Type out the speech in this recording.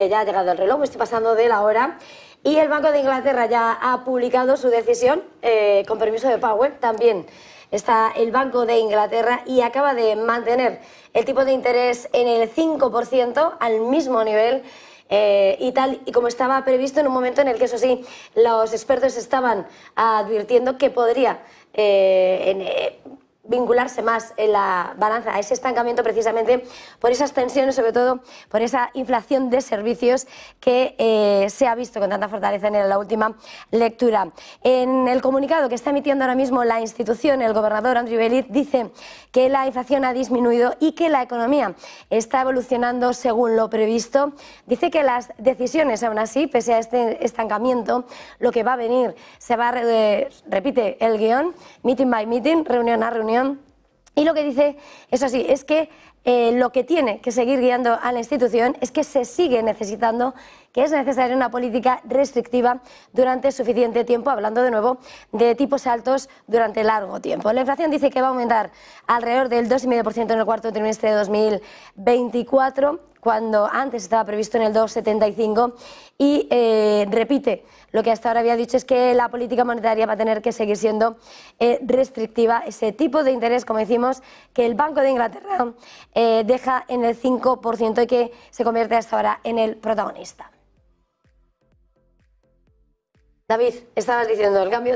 Ya ha llegado el reloj, me estoy pasando de la hora. Y el Banco de Inglaterra ya ha publicado su decisión eh, con permiso de Power, también. Está el Banco de Inglaterra y acaba de mantener el tipo de interés en el 5% al mismo nivel eh, y tal y como estaba previsto en un momento en el que, eso sí, los expertos estaban advirtiendo que podría eh, vincularse más en la balanza, a ese estancamiento precisamente por esas tensiones, sobre todo por esa inflación de servicios que eh, se ha visto con tanta fortaleza en la última lectura. En el comunicado que está emitiendo ahora mismo la institución, el gobernador Andrew Bellit dice que la inflación ha disminuido y que la economía está evolucionando según lo previsto. Dice que las decisiones, aún así, pese a este estancamiento, lo que va a venir se va, a repite el guión, meeting by meeting, reunión a reunión, y lo que dice es así, es que eh, lo que tiene que seguir guiando a la institución es que se sigue necesitando que es necesaria una política restrictiva durante suficiente tiempo, hablando de nuevo de tipos altos durante largo tiempo. La inflación dice que va a aumentar alrededor del 2,5% en el cuarto trimestre de 2024 cuando antes estaba previsto en el 2,75 y eh, repite lo que hasta ahora había dicho es que la política monetaria va a tener que seguir siendo eh, restrictiva, ese tipo de interés, como decimos, que el Banco de Inglaterra eh, deja en el 5% y que se convierte hasta ahora en el protagonista. David, estabas diciendo el cambio